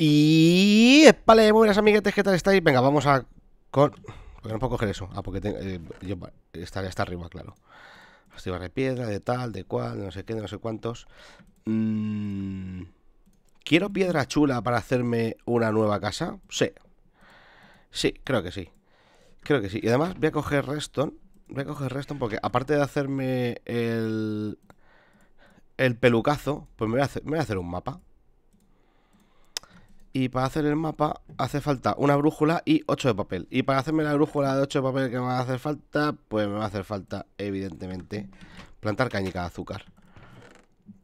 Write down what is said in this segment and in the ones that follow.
Y. Vale, muy buenas amiguetes, ¿qué tal estáis? Venga, vamos a. Con... no puedo coger eso. Ah, porque tengo. Eh, yo... está, está, arriba, claro. Activar de piedra, de tal, de cual, de no sé qué, de no sé cuántos. Mm, ¿Quiero piedra chula para hacerme una nueva casa? Sí. Sí, creo que sí. Creo que sí. Y además voy a coger Reston. Voy a coger Reston porque aparte de hacerme el. El pelucazo, pues me voy a hacer un mapa y para hacer el mapa hace falta una brújula y 8 de papel. Y para hacerme la brújula de 8 de papel que me va a hacer falta, pues me va a hacer falta, evidentemente, plantar cañica de azúcar.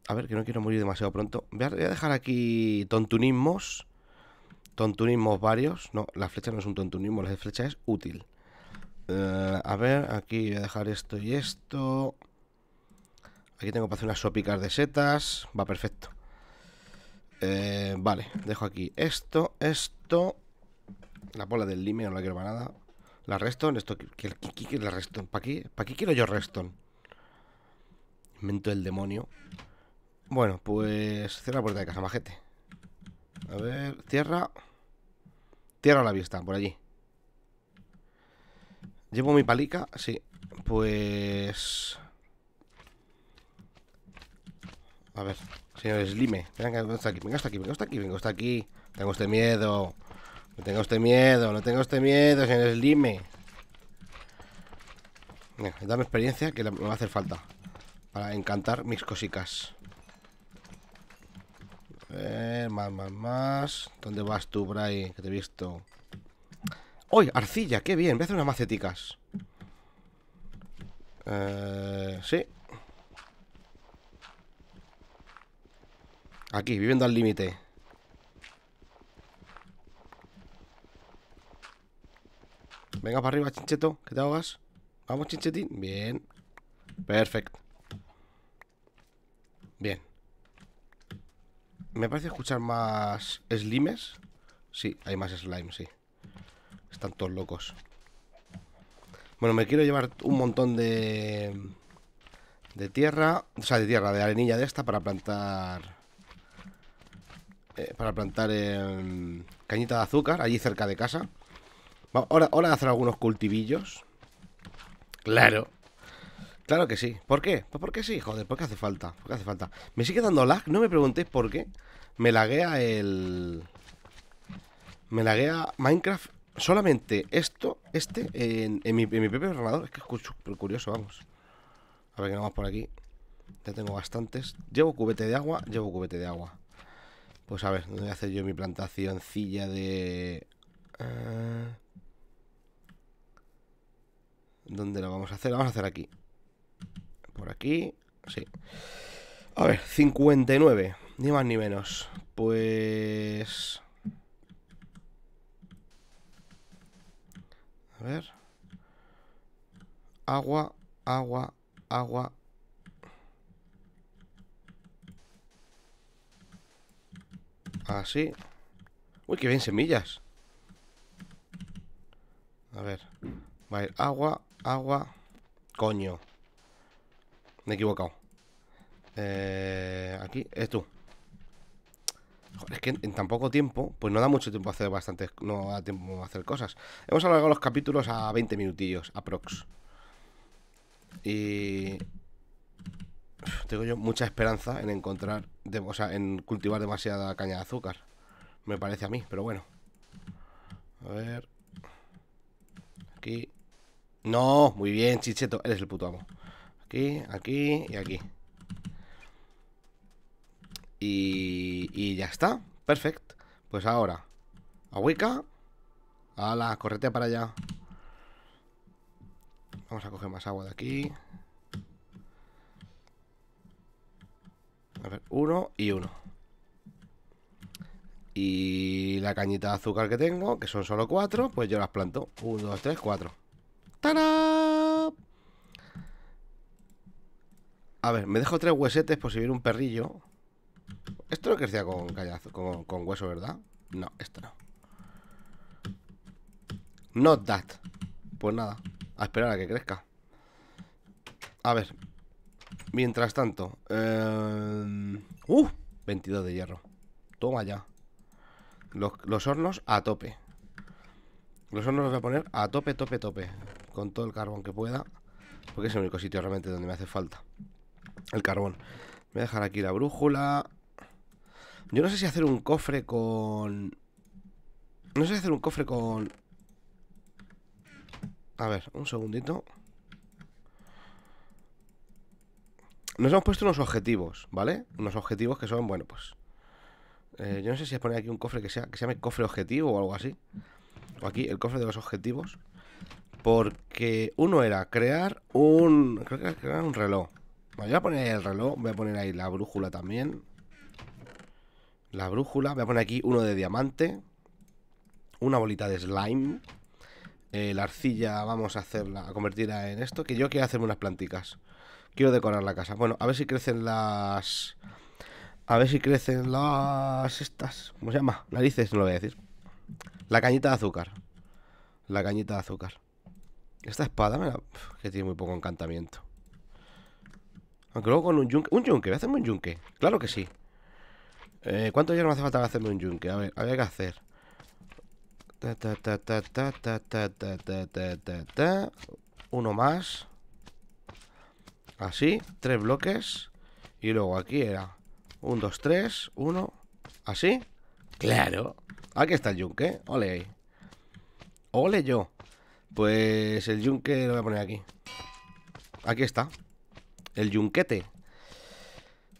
A ver, que no quiero morir demasiado pronto. Voy a, dejar aquí tontunismos. Tontunismos varios. No, la flecha no es un tontunismo, la flecha es útil. Eh, a ver, aquí voy a dejar esto y esto. Aquí tengo para hacer unas sopicas de setas. Va perfecto. Eh, vale, dejo aquí esto, esto. La bola del limio no la quiero para nada. La Reston, esto. que la Reston? ¿Para qué? quiero yo Reston? Invento del demonio. Bueno, pues. Cierra la puerta de casa, majete. A ver, tierra. Tierra la vista, por allí. ¿Llevo mi palica? Sí. Pues... A ver, Señor Slime, venga hasta aquí, venga hasta aquí, venga hasta aquí, venga hasta aquí. Tengo este miedo. No tengo este miedo, no tengo este miedo, señor Slime. dame experiencia que me va a hacer falta. Para encantar mis cosicas. A ver, más, más, más. ¿Dónde vas tú, Bray? Que te he visto. ¡Uy! Arcilla, qué bien. Voy a hacer unas maceticas. Eh, sí, Aquí, viviendo al límite. Venga para arriba, chincheto, ¿Qué te ahogas. Vamos, chinchetín. Bien. Perfecto. Bien. Me parece escuchar más slimes. Sí, hay más slime, sí. Están todos locos. Bueno, me quiero llevar un montón de... De tierra, o sea, de tierra, de arenilla de esta para plantar eh, para plantar em, cañita de azúcar allí cerca de casa. ahora, ahora hacer algunos cultivillos. Claro. Claro que sí. ¿Por qué? Pues porque sí, joder, porque hace falta. qué hace falta. Me sigue dando lag, no me preguntéis por qué. Me laguea el. Me laguea Minecraft. Solamente esto, este, en, mi, en mi propio ordenador. Es que es curioso, vamos. A ver qué vamos por aquí. Ya tengo bastantes. Llevo cubete de agua, llevo cubete de agua. Pues a ver, ¿dónde voy a hacer yo mi plantacioncilla de... Ah, ¿Dónde lo vamos a hacer? Lo vamos a hacer aquí. Por aquí, sí. A ver, 59. Ni más ni menos. Pues... A ver. Agua, agua, agua, Así. Ah, Uy, que bien semillas. A ver. Va a agua, agua. Coño. Me he equivocado. Eh, aquí, es tú. es que en, tan poco tiempo, pues no da mucho tiempo a hacer bastantes. No da tiempo hacer cosas. Hemos alargado los capítulos a 20 minutillos, aprox. Y tengo yo mucha esperanza en encontrar, o sea, en cultivar demasiada caña de azúcar. Me parece a mí, pero bueno. A ver. Aquí. No, muy bien, chicheto. Eres el puto amo. Aquí, aquí y aquí. Y, y ya está. Perfecto. Pues ahora. A a la correte para allá. Vamos a coger más agua de aquí. A ver, uno y uno. Y la cañita de azúcar que tengo, que son solo cuatro, pues yo las planto. Uno, dos, tres, cuatro. ¡Tara! A ver, me dejo tres huesetes por si viene un perrillo. Esto no crecía con, con, con hueso, ¿verdad? No, esto no. Not that. Pues nada, a esperar a que crezca. A ver, Mientras tanto, em, ¡uh! 22 de hierro. Toma ya. Los, los, hornos a tope. Los hornos los voy a poner a tope, tope, tope. Con todo el carbón que pueda. Porque es el único sitio realmente donde me hace falta. El carbón. Voy a dejar aquí la brújula. Yo no sé si hacer un cofre con... No sé si hacer un cofre con... A ver, un segundito. nos hemos puesto unos objetivos, ¿vale? Unos objetivos que son, bueno, pues. Eh, yo no sé si es poner aquí un cofre que sea que se llame cofre objetivo o algo así. O aquí, el cofre de los objetivos. Porque uno era crear un. Creo que crear un reloj. Bueno, yo voy a poner ahí el reloj, voy a poner ahí la brújula también. La brújula, voy a poner aquí uno de diamante. Una bolita de slime. Eh, la arcilla vamos a hacerla, a convertirla en esto. Que yo quiero hacerme unas planticas. Quiero decorar la casa. Bueno, a ver si crecen las... A ver si crecen las... Estas... ¿Cómo se llama? Narices, no lo voy a decir. La cañita de azúcar. La cañita de azúcar. Esta espada me que tiene muy poco encantamiento. Aunque luego con un yunque... Un yunque, voy a hacerme un yunque. Claro que sí. ¿Cuánto ya me hace falta hacerme un yunque? A ver, había que hacer. Ta, ta, Uno más. Así, tres bloques. Y luego aquí era Un, dos, tres, uno Así. Claro. Aquí está el yunque. Ole ahí. Ole yo. Pues el yunque lo voy a poner aquí. Aquí está. El yunquete.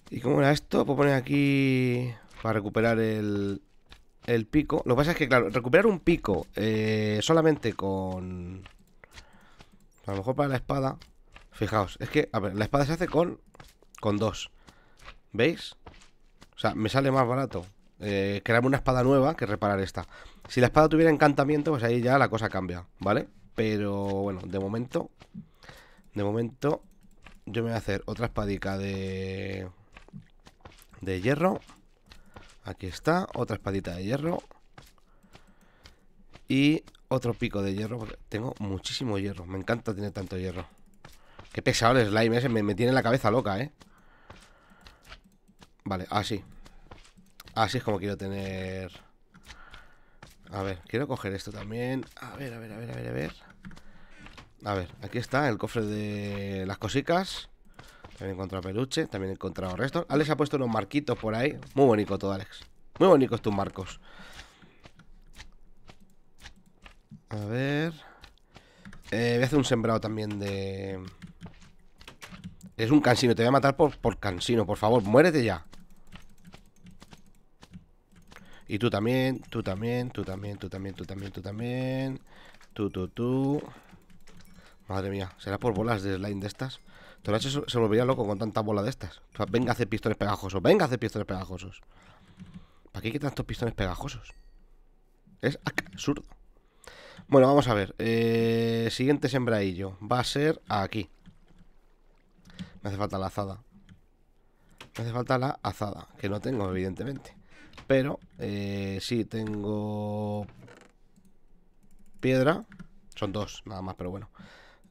¿Y cómo era esto? Puedo poner aquí para recuperar el, el pico. Lo que pasa es que, claro, recuperar un pico eh, solamente con... A lo mejor para la espada Fijaos, es que, a ver, la espada se hace con, con dos. ¿Veis? O sea, me sale más barato eh, crearme una espada nueva que reparar esta. Si la espada tuviera encantamiento, pues ahí ya la cosa cambia, ¿vale? Pero bueno, de momento, de momento, yo me voy a hacer otra espadica de, de hierro. Aquí está, otra espadita de hierro. Y otro pico de hierro, porque tengo muchísimo hierro. Me encanta tener tanto hierro. Qué pesado el slime ese, me, tiene la cabeza loca, ¿eh? Vale, así Así es como quiero tener A ver, quiero coger esto también A ver, a ver, a ver, a ver, a ver A ver, aquí está el cofre de las cosicas También he encontrado peluche, también he encontrado restos Alex ha puesto unos marquitos por ahí Muy bonito todo, Alex Muy bonitos tus marcos A ver eh, Voy a hacer un sembrado también de... Es un cansino, te voy a matar por, cansino, por favor, muérete ya. Y tú también, tú también, tú también, tú también, tú también, tú también. Tú, tú, tú. Madre mía, ¿será por bolas de slime de estas? Torache se volvería loco con tanta bola de estas. venga a hacer pistones pegajosos, venga a hacer pistones pegajosos. ¿Para qué hay tantos pistones pegajosos? Es absurdo. Bueno, vamos a ver. Eh, siguiente sembradillo va a ser aquí. Me hace falta la azada. Me hace falta la azada, que no tengo, evidentemente. Pero eh, sí tengo piedra. Son dos, nada más, pero bueno.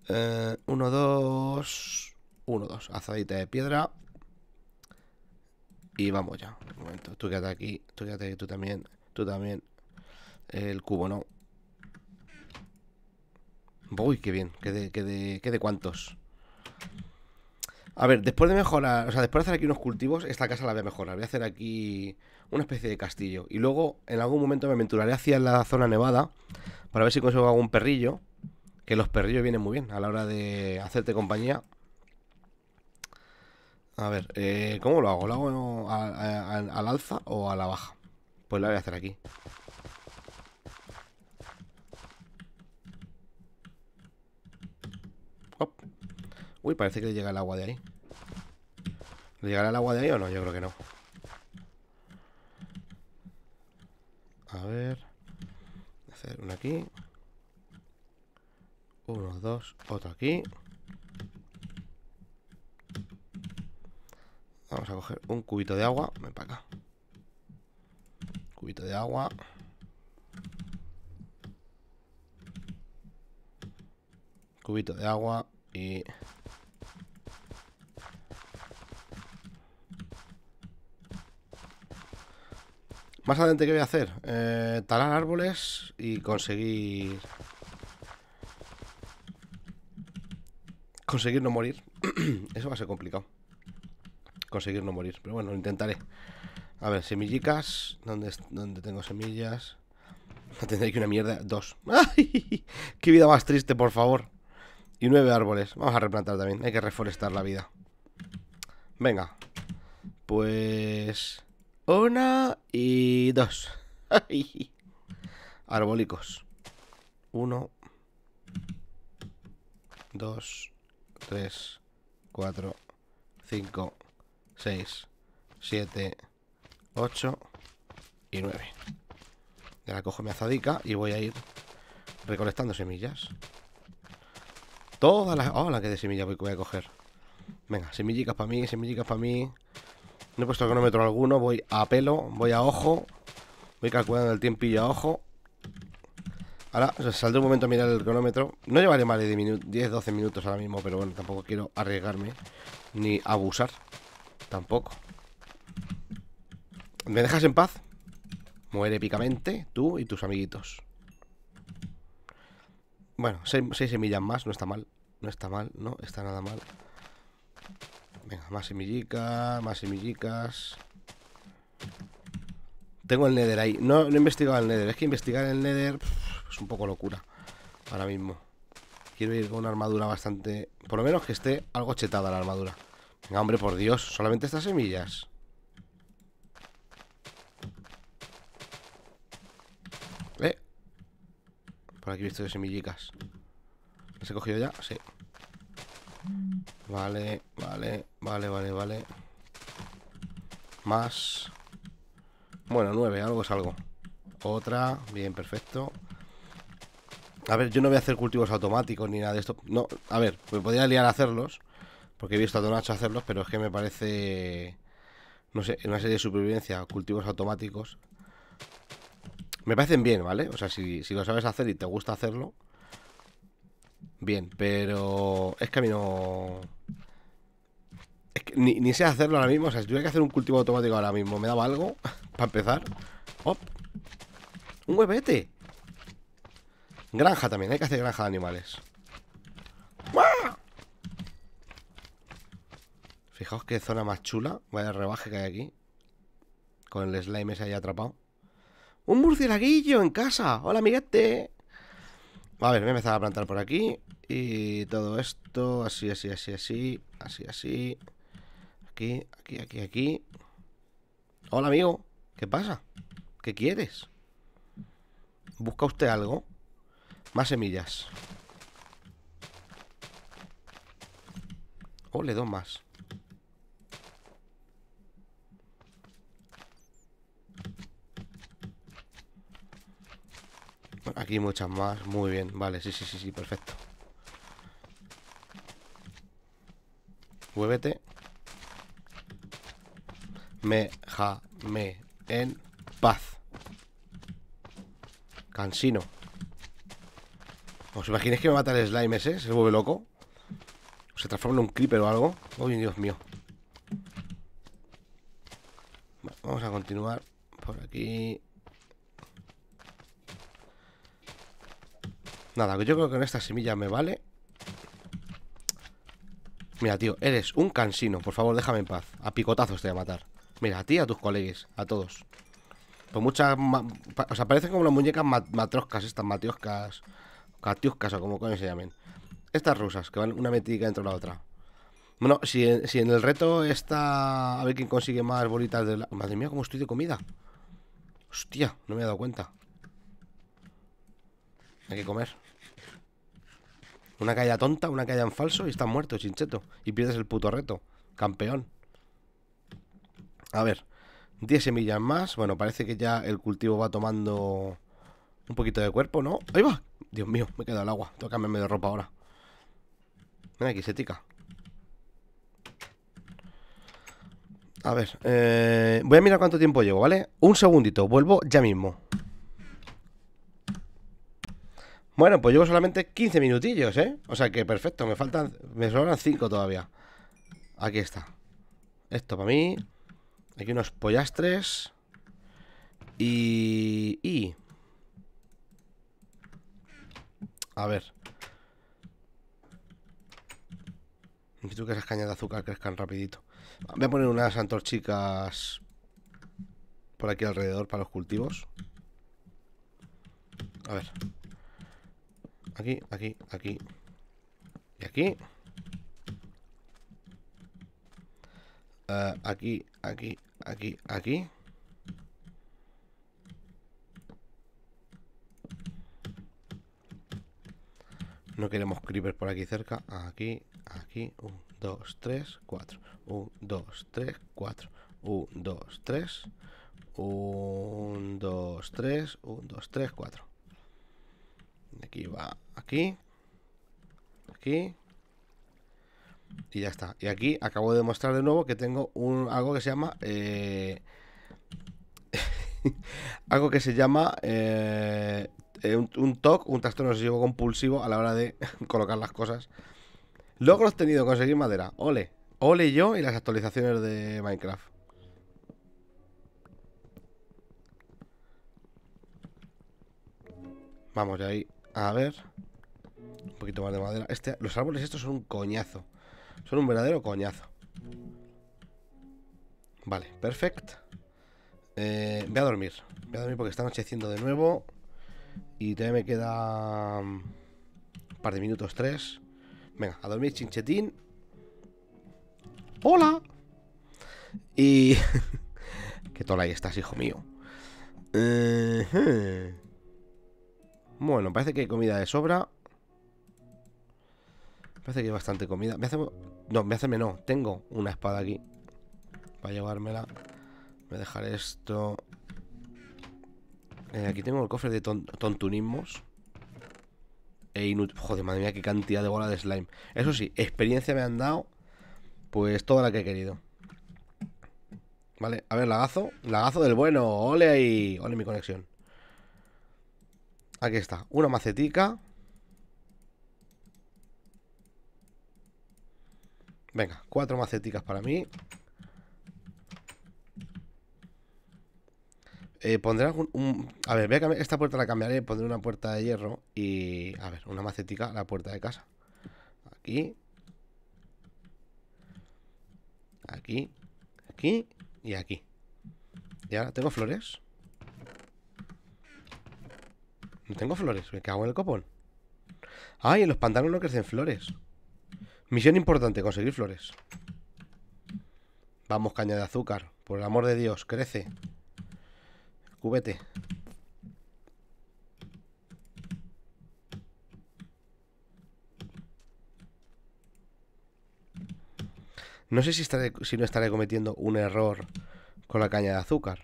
Eh, uno, dos. Uno, dos. Azadita de piedra. Y vamos ya. Un momento. Tú quédate aquí. Tú quédate Tú también. Tú también. El cubo no. voy qué bien. ¿Qué de, qué de, qué de cuántos? A ver, después de mejorar, o sea, después de hacer aquí unos cultivos, esta casa la voy a mejorar. Voy a hacer aquí una especie de castillo. Y luego, en algún momento, me aventuraré hacia la zona nevada para ver si consigo algún perrillo. Que los perrillos vienen muy bien a la hora de hacerte compañía. A ver, eh, ¿cómo lo hago? ¿Lo hago al, al alza o a la baja? Pues la voy a hacer aquí. Uy, parece que le llega el agua de ahí ¿Le llegará el agua de ahí o no? Yo creo que no A ver Hacer una aquí Uno, dos, otro aquí Vamos a coger un cubito de agua Ven para acá Cubito de agua Cubito de agua y Más adelante, ¿qué voy a hacer? Eh, talar árboles y conseguir... Conseguir no morir. Eso va a ser complicado. Conseguir no morir. Pero bueno, lo intentaré. A ver, semillicas. ¿Dónde, tengo semillas? Ah, tendré que una mierda. Dos. ¡Ay! ¡Qué vida más triste, por favor! Y nueve árboles. Vamos a replantar también. Hay que reforestar la vida. Venga. Pues... Una y dos. Arbólicos. Uno. Dos. Tres. Cuatro. Cinco. Seis. Siete. Ocho. Y nueve. Ya la cojo mi azadica y voy a ir recolectando semillas. Todas las... ¡Oh, la que de semillas voy a coger! Venga, semillitas para mí, semillitas para mí. No he puesto cronómetro alguno, voy a pelo, voy a ojo. Voy calculando el tiempillo a ojo. Ahora saldré un momento a mirar el cronómetro. No llevaré más de 10-12 minutos ahora mismo, pero bueno, tampoco quiero arriesgarme ni abusar. Tampoco. ¿Me dejas en paz? Muere épicamente tú y tus amiguitos. Bueno, 6 semillas más, no está mal. No está mal, no está nada mal. Venga, más semillicas, más semillicas. Tengo el Nether ahí. No, no he investigado el Nether. Es que investigar el Nether es un poco locura. Ahora mismo. Quiero ir con una armadura bastante... Por lo menos que esté algo chetada la armadura. Venga, hombre, por Dios. Solamente estas semillas. ¿Eh? Por aquí he visto de semillicas. ¿Las he cogido ya? Sí. Vale, vale, vale, vale, vale. Más. Bueno, nueve, algo es algo. Otra, bien, perfecto. A ver, yo no voy a hacer cultivos automáticos ni nada de esto. No, a ver, me podría liar a hacerlos. Porque he visto a Donacho hacerlos, pero es que me parece. No sé, en una serie de supervivencia, cultivos automáticos. Me parecen bien, ¿vale? O sea, si, si lo sabes hacer y te gusta hacerlo, bien, pero es que a mí no... Es que ni, sé hacerlo ahora mismo, o sea, si que hacer un cultivo automático ahora mismo, me daba algo para empezar. ¡Op! ¡Un huevete! Granja también, hay que hacer granja de animales. Fijaos qué zona más chula. Vaya rebaje que hay aquí. Con el slime ese ahí atrapado. ¡Un murcielaguillo en casa! ¡Hola, amiguete! A ver, voy a empezar a plantar por aquí. Y todo esto, así, así, así, así, así, así. Aquí, aquí, aquí, aquí. Hola, amigo. ¿Qué pasa? ¿Qué quieres? ¿Busca usted algo? Más semillas. Oh, le doy más. Aquí muchas más. Muy bien, vale, sí, sí, sí, sí, perfecto. Huévete. Me, ja, me, en paz. Cansino. ¿Os imagináis que me mata el slime ese? ¿Se vuelve loco? se transforma en un creeper o algo? ¡Uy, oh, Dios mío! Vamos a continuar por aquí. Nada, yo creo que con esta semilla me vale Mira, tío, eres un cansino Por favor, déjame en paz A picotazos te voy a matar Mira, a ti, a tus colegas, a todos Pues muchas... O sea, parecen como las muñecas matroscas Estas matioscas Catiuscas o como se llamen Estas rusas, que van una metida dentro de la otra Bueno, si en, si en el reto está... A ver quién consigue más bolitas de la... Madre mía, cómo estoy de comida Hostia, no me he dado cuenta Hay que comer una caída tonta, una caída en falso y estás muerto, chincheto. Y pierdes el puto reto. Campeón. A ver. 10 semillas más. Bueno, parece que ya el cultivo va tomando un poquito de cuerpo, ¿no? ¡Ahí va! Dios mío, me he quedado el agua. Tengo que cambiarme de ropa ahora. Ven aquí, se tica. A ver, eh, voy a mirar cuánto tiempo llevo, ¿vale? Un segundito, vuelvo ya mismo. Bueno, pues llevo solamente 15 minutillos, ¿eh? O sea que perfecto, me faltan. Me sobran 5 todavía. Aquí está. Esto para mí. Aquí unos pollastres. Y. Y. A ver. Necesito que esas cañas de azúcar crezcan rapidito. Voy a poner unas antorchicas por aquí alrededor para los cultivos. A ver aquí, aquí, aquí. Y aquí. Uh, aquí, aquí, aquí, aquí. No queremos creeper por aquí cerca. Aquí, aquí. 1, 2, 3, 4. 1, 2, 3, 4. 1, 2, 3. 1, 2, 3. 1, 2, 3, 4. Aquí va Aquí. Aquí. Y ya está. Y aquí acabo de demostrar de nuevo que tengo un, algo que se llama... Eh, algo que se llama eh, eh, un, toque, un trastorno compulsivo a la hora de colocar las cosas. Logro obtenido, conseguir madera. Ole. Ole yo y las actualizaciones de Minecraft. Vamos de ahí. A ver un poquito más de madera. Este, los árboles estos son un coñazo. Son un verdadero coñazo. Vale, perfecto. Eh, voy a dormir. Voy a dormir porque está anocheciendo de nuevo. Y todavía me queda mm, un par de minutos, tres. Venga, a dormir, chinchetín. ¡Hola! Y... Qué tola ahí estás, hijo mío. Eh, eh. Bueno, parece que hay comida de sobra parece que hay bastante comida. Me hace... No, me hace menos Tengo una espada aquí. Para llevármela. Voy a dejar esto. Eh, aquí tengo el cofre de tontunismos. E Joder, madre mía, qué cantidad de bola de slime. Eso sí, experiencia me han dado. Pues toda la que he querido. Vale, a ver, lagazo. Lagazo del bueno. Ole ahí. Ole mi conexión. Aquí está. Una macetica. Venga, cuatro maceticas para mí. Eh, pondré a ver, esta puerta la cambiaré, pondré una puerta de hierro y... A ver, una macetica a la puerta de casa. Aquí. Aquí. Aquí y aquí. Y ahora, ¿tengo flores? No tengo flores, me cago en el copón. Ay, en los pantanos no crecen flores. Misión importante, conseguir flores. Vamos, caña de azúcar. Por el amor de Dios, crece. Cubete. No sé si, estaré, si no estaré cometiendo un error con la caña de azúcar.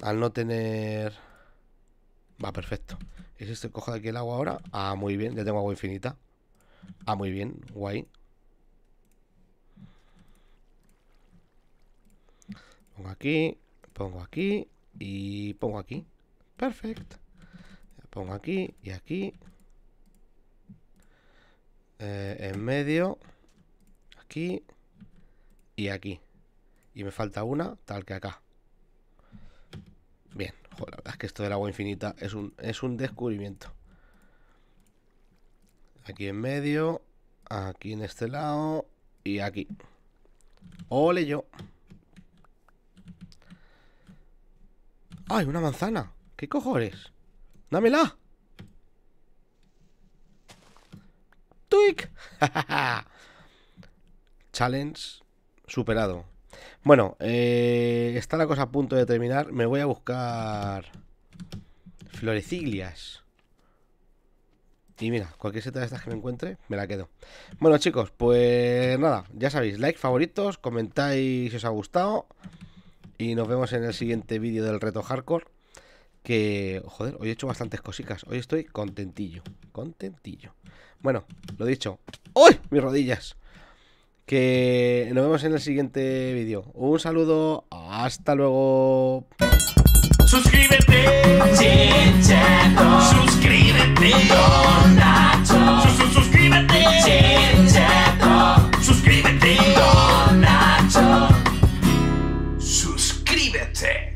Al no tener... Va, perfecto. ¿Es este cojo de aquí el agua ahora? Ah, muy bien, ya tengo agua infinita. Ah, muy bien, guay. Pongo aquí, pongo aquí y pongo aquí. Perfecto. Pongo aquí y aquí. Eh, en medio, aquí y aquí. Y me falta una, tal que acá. Bien, Joder, la verdad es que esto del agua infinita es un, es un descubrimiento. Aquí en medio, aquí en este lado y aquí. Ole yo. ¡Ay, una manzana! ¿Qué cojones? ¡Dámela! ¡Tuic! Challenge superado. Bueno, eh, está la cosa a punto de terminar. Me voy a buscar florecillas. Y mira, cualquier seta de estas que me encuentre, me la quedo. Bueno, chicos, pues nada, ya sabéis, like, favoritos, comentáis si os ha gustado. Y nos vemos en el siguiente vídeo del reto hardcore. Que, joder, hoy he hecho bastantes cositas. Hoy estoy contentillo, contentillo. Bueno, lo dicho. ¡Uy! Mis rodillas. Que nos vemos en el siguiente vídeo. Un saludo. Hasta luego. Suscríbete. Chincheto. Suscríbete. Don Nacho. Sus -sus suscríbete. Chincheto. Suscríbete. Don Nacho. Suscríbete.